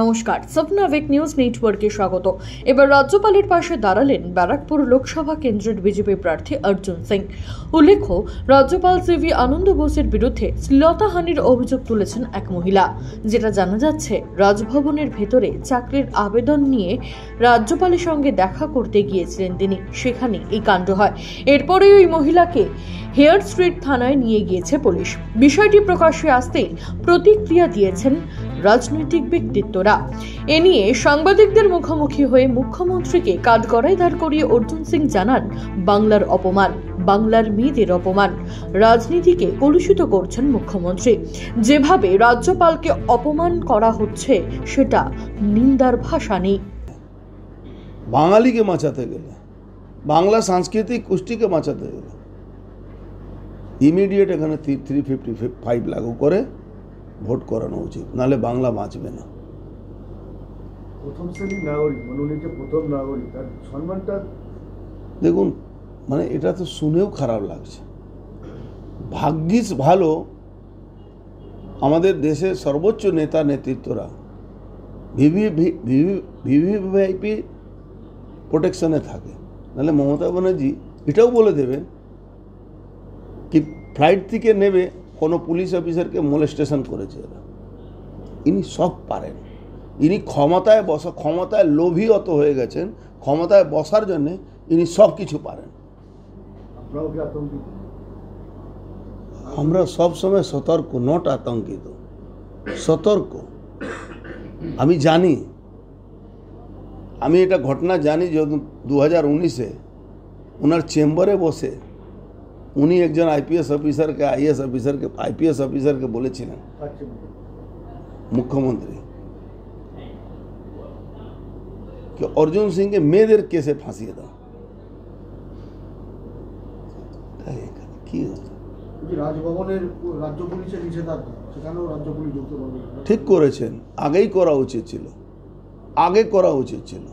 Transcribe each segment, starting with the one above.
নমস্কার সপনাভিক নিউজ নেটওয়ার্কে স্বাগত এবার রাজ্যপালের পাশে দাঁড়ালেন ব্যারাকপুর লোকসভা কেন্দ্রের বিজেপি প্রার্থী অর্জুন সিং উল্লেখ্য রাজ্যপাল সিভি আনন্দ বোসের বিরুদ্ধে শ্লীলতাহানির অভিযোগ তুলেছেন এক মহিলা যেটা জানা যাচ্ছে রাজভবনের ভেতরে চাকরির আবেদন নিয়ে রাজ্যপালের সঙ্গে দেখা করতে গিয়েছিলেন তিনি সেখানে এই কাণ্ড হয় এরপরে ওই মহিলাকে হেয়ার স্ট্রিট থানায় নিয়ে গিয়েছে পুলিশ বিষয়টি প্রকাশ্যে আসতেই প্রতিক্রিয়া দিয়েছেন রাজনৈতিক ব্যক্তিত্বরা এ নিয়ে সাংবাদিকদের মুখোমুখি হয়ে মুখ্যমন্ত্রীকে কাঠগড়ায় দাঁড় করিয়ে অর্জুন সিং জানান বাংলার অপমান বাংলার মেয়েদের অপমান রাজনীতিকে কলুষিত করছেন মুখ্যমন্ত্রী যেভাবে রাজ্যপালকে অপমান করা হচ্ছে সেটা নিন্দার ভাষা নেই বাঙালিকে বাঁচাতে গেলে বাংলা সাংস্কৃতিক কুষ্টিকে বাঁচাতে গেলে ইমিডিয়েট এখানে থ্রি ফিফটি ফাইভ লাগু করে ভোট করানো উচিত নালে বাংলা বাঁচবে না প্রথম শ্রেণীর নাগরিক মনোনীত প্রথম নাগরিক তার সম্মানটা দেখুন মানে এটা তো শুনেও খারাপ লাগছে ভাগ্যিস ভালো আমাদের দেশের সর্বোচ্চ নেতা নেতৃত্বরা ভিভি ভিভিভিআইপি প্রোটেকশনে থাকে নাহলে মমতা ব্যানার্জি এটাও বলে দেবেন কি ফ্লাইট থেকে নেবে কোনো পুলিশ অফিসারকে মোলেস্টেশন করেছে এরা ইনি সব পারেন ইনি ক্ষমতায় বসা ক্ষমতায় লোভী অত হয়ে গেছেন ক্ষমতায় বসার জন্যে ইনি সব কিছু পারেন আমরা সবসময় সতর্ক নট আতঙ্কিত সতর্ক আমি জানি আমি এটা ঘটনা জানি যে দু হাজার উনিশে ওনার চেম্বারে বসে উনি একজন আইপিএস অফিসারকে আইএস অফিসারকে আইপিএস অফিসারকে বলেছিলেন মুখ্যমন্ত্রী কি অর্জুন সিংকে মেয়েদের কেসে ফাঁসিয়ে দাও কি ঠিক করেছেন আগেই করা উচিত ছিল আগে করা উচিত ছিল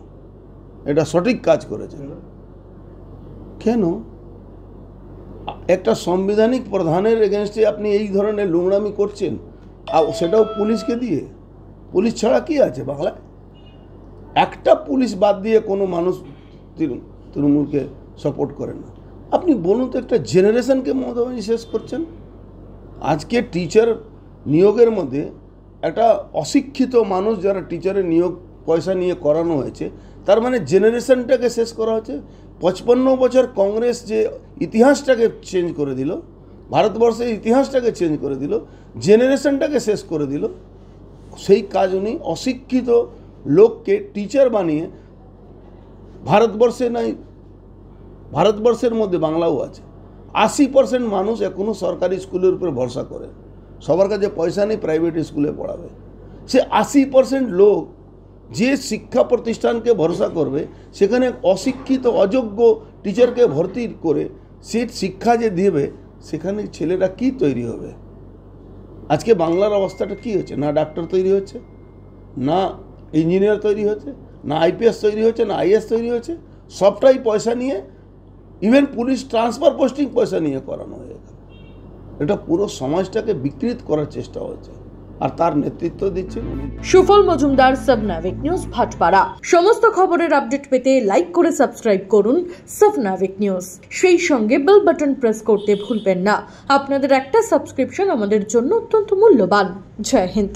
এটা সঠিক কাজ করেছেন কেন একটা সাংবিধানিক প্রধানের এগেনস্টে আপনি এই ধরনের লুংড়ামি করছেন আর সেটাও পুলিশকে দিয়ে পুলিশ ছাড়া কি আছে বাংলায় একটা পুলিশ বাদ দিয়ে কোনো মানুষ তৃণমূলকে সাপোর্ট করে না আপনি বলুন তো একটা জেনারেশনকে মমতা শেষ করছেন আজকে টিচার নিয়োগের মধ্যে একটা অশিক্ষিত মানুষ যারা টিচারের নিয়োগ পয়সা নিয়ে করানো হয়েছে তার মানে জেনারেশনটাকে শেষ করা হচ্ছে পঁচপন্ন বছর কংগ্রেস যে ইতিহাসটাকে চেঞ্জ করে দিল ভারতবর্ষের ইতিহাসটাকে চেঞ্জ করে দিল জেনারেশনটাকে শেষ করে দিল সেই কাজ উনি অশিক্ষিত লোককে টিচার বানিয়ে ভারতবর্ষে নাই ভারতবর্ষের মধ্যে বাংলাও আছে আশি পার্সেন্ট মানুষ এখনও সরকারি স্কুলের উপরে ভরসা করে সবার কাছে পয়সা নেই প্রাইভেট স্কুলে পড়াবে সে আশি পার্সেন্ট লোক যে শিক্ষা প্রতিষ্ঠানকে ভরসা করবে সেখানে অশিক্ষিত অযোগ্য টিচারকে ভর্তি করে সে শিক্ষা যে দেবে সেখানে ছেলেরা কি তৈরি হবে আজকে বাংলার অবস্থাটা কি হচ্ছে না ডাক্তার তৈরি হচ্ছে না ইঞ্জিনিয়ার তৈরি হচ্ছে না আইপিএস তৈরি হচ্ছে না আইএস তৈরি হচ্ছে সবটাই পয়সা নিয়ে ইভেন পুলিশ ট্রান্সফার পোস্টিং পয়সা নিয়ে করানো হয়ে গেল এটা পুরো সমাজটাকে বিকৃত করার চেষ্টা হচ্ছে আর তার নেতৃত্ব দিচ্ছেন সুফল মজুমদার সাবনাভিক নিউজ ভাটপাড়া সমস্ত খবরের আপডেট পেতে লাইক করে সাবস্ক্রাইব করুন সাবনাভিক নিউজ সেই সঙ্গে বেল বাটন প্রেস করতে ভুলবেন না আপনাদের একটা সাবস্ক্রিপশন আমাদের জন্য অত্যন্ত মূল্যবান জয় হিন্দ